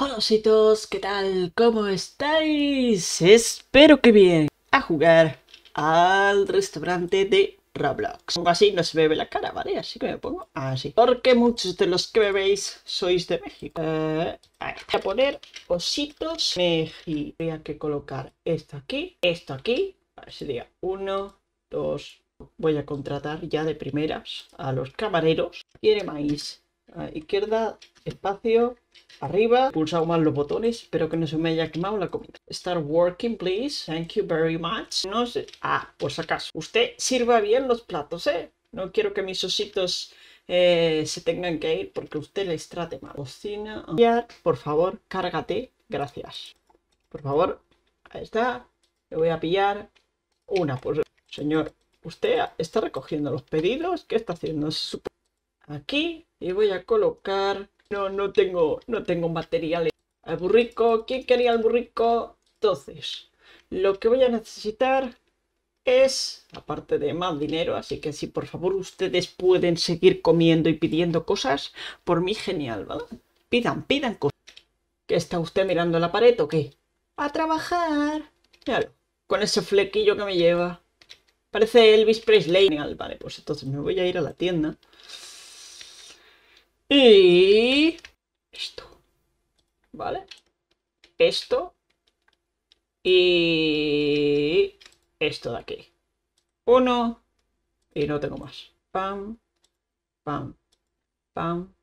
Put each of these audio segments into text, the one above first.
Hola ositos, ¿qué tal? ¿Cómo estáis? Espero que bien. A jugar al restaurante de Roblox. Pongo así, no se me ve la cara, ¿vale? Así que me pongo así. Porque muchos de los que veis sois de México. Eh, a voy a poner ositos Y Voy a que colocar esto aquí, esto aquí. sería uno, dos... Voy a contratar ya de primeras a los camareros. Tiene maíz a ah, izquierda, espacio, arriba. Pulsado más los botones. Espero que no se me haya quemado la comida. Start working, please. Thank you very much. No sé. Ah, por acaso. Usted sirva bien los platos, ¿eh? No quiero que mis ositos eh, se tengan que ir porque usted les trate mal. Cocina. Por favor, cárgate. Gracias. Por favor. Ahí está. Le voy a pillar una. Pues, señor, usted está recogiendo los pedidos. ¿Qué está haciendo? aquí y voy a colocar... No, no tengo, no tengo materiales. El burrico, ¿quién quería el burrico? Entonces, lo que voy a necesitar es, aparte de más dinero, así que si por favor ustedes pueden seguir comiendo y pidiendo cosas, por mí genial, ¿vale? Pidan, pidan cosas. ¿Qué está usted mirando la pared o qué? A trabajar. Claro, con ese flequillo que me lleva. Parece Elvis Presley. vale, pues entonces me voy a ir a la tienda. Y esto. ¿Vale? Esto. Y esto de aquí. Uno. Y no tengo más. Pam, pam, pam,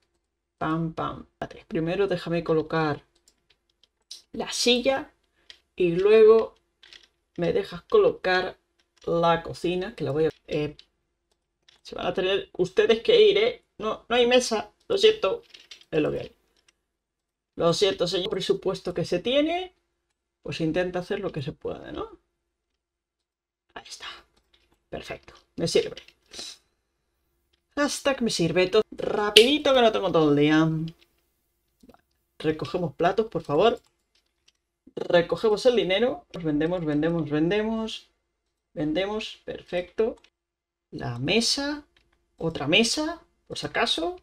pam, pam. Vale, primero déjame colocar la silla y luego me dejas colocar la cocina, que la voy a... Eh, se van a tener ustedes que ir, ¿eh? No, no hay mesa. Lo siento, es lo que hay. Lo siento, señor. presupuesto que se tiene, pues intenta hacer lo que se puede, ¿no? Ahí está. Perfecto, me sirve. Hashtag me sirve. Todo rapidito que no tengo todo el día. Recogemos platos, por favor. Recogemos el dinero. Vendemos, vendemos, vendemos. Vendemos, perfecto. La mesa. Otra mesa, por si acaso.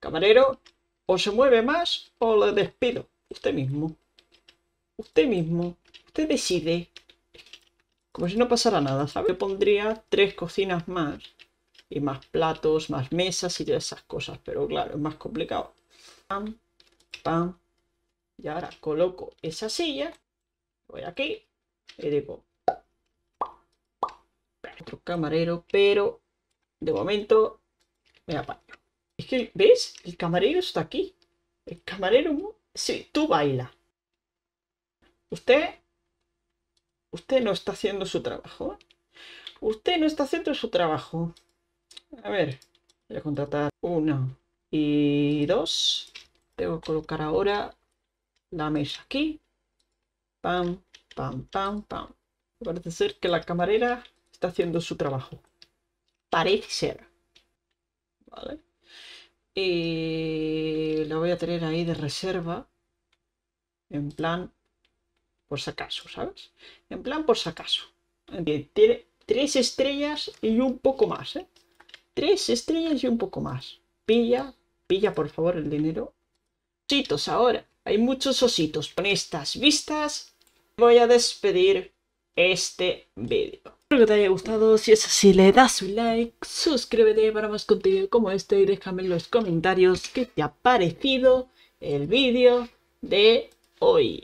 Camarero, o se mueve más o lo despido. Usted mismo. Usted mismo. Usted decide. Como si no pasara nada, ¿sabe? pondría tres cocinas más. Y más platos, más mesas y todas esas cosas. Pero claro, es más complicado. Pam, Y ahora coloco esa silla. Voy aquí. Y digo... Otro camarero, pero... De momento es que, ¿ves? El camarero está aquí. El camarero... Sí, tú baila. Usted... Usted no está haciendo su trabajo. Usted no está haciendo su trabajo. A ver, voy a contratar uno y dos. Tengo que colocar ahora la mesa aquí. Pam, pam, pam, pam. Parece ser que la camarera está haciendo su trabajo. Parece ser. Y eh, la voy a tener ahí de reserva, en plan, por si acaso, ¿sabes? En plan, por si acaso. Tiene tres estrellas y un poco más, ¿eh? Tres estrellas y un poco más. Pilla, pilla por favor el dinero. Ositos ahora. Hay muchos ositos. Con estas vistas voy a despedir este vídeo. Espero que te haya gustado, si es así le das un like, suscríbete para más contenido como este y déjame en los comentarios qué te ha parecido el vídeo de hoy.